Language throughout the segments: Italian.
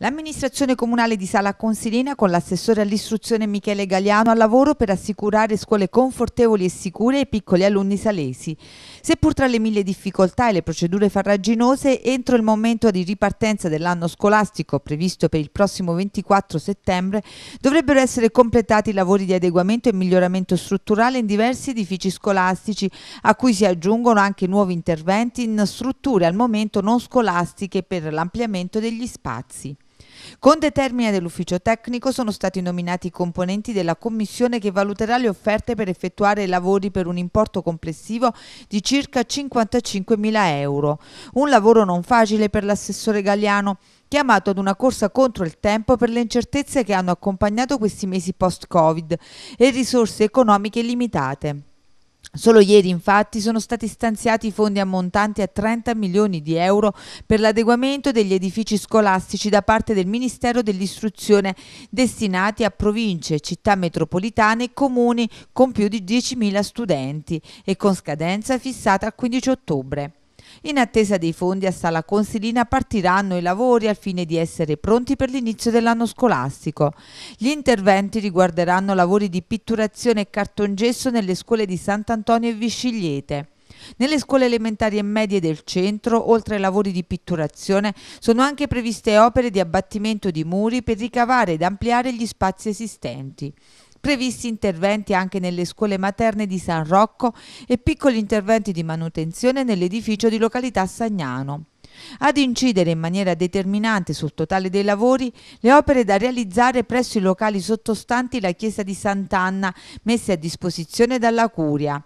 L'amministrazione comunale di Sala Consilina con l'assessore all'istruzione Michele Galiano al lavoro per assicurare scuole confortevoli e sicure ai piccoli alunni salesi. Seppur tra le mille difficoltà e le procedure farraginose, entro il momento di ripartenza dell'anno scolastico previsto per il prossimo 24 settembre, dovrebbero essere completati i lavori di adeguamento e miglioramento strutturale in diversi edifici scolastici, a cui si aggiungono anche nuovi interventi in strutture al momento non scolastiche per l'ampliamento degli spazi. Con determina dell'ufficio tecnico sono stati nominati i componenti della commissione che valuterà le offerte per effettuare i lavori per un importo complessivo di circa 55.000 euro. Un lavoro non facile per l'assessore Galliano chiamato ad una corsa contro il tempo per le incertezze che hanno accompagnato questi mesi post-Covid e risorse economiche limitate. Solo ieri infatti sono stati stanziati fondi ammontanti a 30 milioni di euro per l'adeguamento degli edifici scolastici da parte del Ministero dell'Istruzione destinati a province, città metropolitane e comuni con più di 10.000 studenti e con scadenza fissata al 15 ottobre. In attesa dei fondi a Sala Consilina partiranno i lavori al fine di essere pronti per l'inizio dell'anno scolastico. Gli interventi riguarderanno lavori di pitturazione e cartongesso nelle scuole di Sant'Antonio e Viscigliete. Nelle scuole elementari e medie del centro, oltre ai lavori di pitturazione, sono anche previste opere di abbattimento di muri per ricavare ed ampliare gli spazi esistenti previsti interventi anche nelle scuole materne di San Rocco e piccoli interventi di manutenzione nell'edificio di località Sagnano. Ad incidere in maniera determinante sul totale dei lavori le opere da realizzare presso i locali sottostanti la chiesa di Sant'Anna messe a disposizione dalla Curia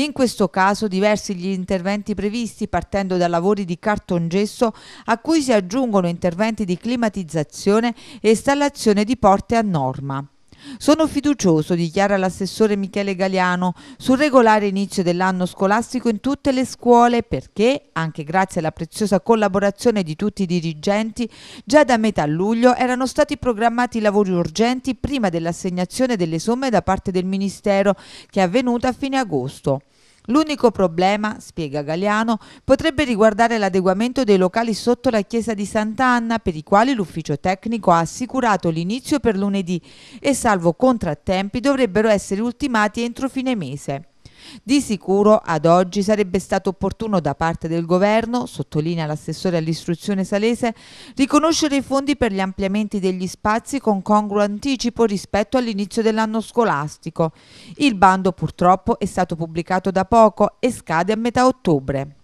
in questo caso diversi gli interventi previsti partendo da lavori di cartongesso a cui si aggiungono interventi di climatizzazione e installazione di porte a norma. Sono fiducioso, dichiara l'assessore Michele Galiano, sul regolare inizio dell'anno scolastico in tutte le scuole perché, anche grazie alla preziosa collaborazione di tutti i dirigenti, già da metà luglio erano stati programmati lavori urgenti prima dell'assegnazione delle somme da parte del Ministero, che è avvenuta a fine agosto. L'unico problema, spiega Galiano, potrebbe riguardare l'adeguamento dei locali sotto la chiesa di Sant'Anna, per i quali l'ufficio tecnico ha assicurato l'inizio per lunedì e salvo contrattempi dovrebbero essere ultimati entro fine mese. Di sicuro ad oggi sarebbe stato opportuno da parte del governo, sottolinea l'assessore all'istruzione salese, riconoscere i fondi per gli ampliamenti degli spazi con congruo anticipo rispetto all'inizio dell'anno scolastico. Il bando purtroppo è stato pubblicato da poco e scade a metà ottobre.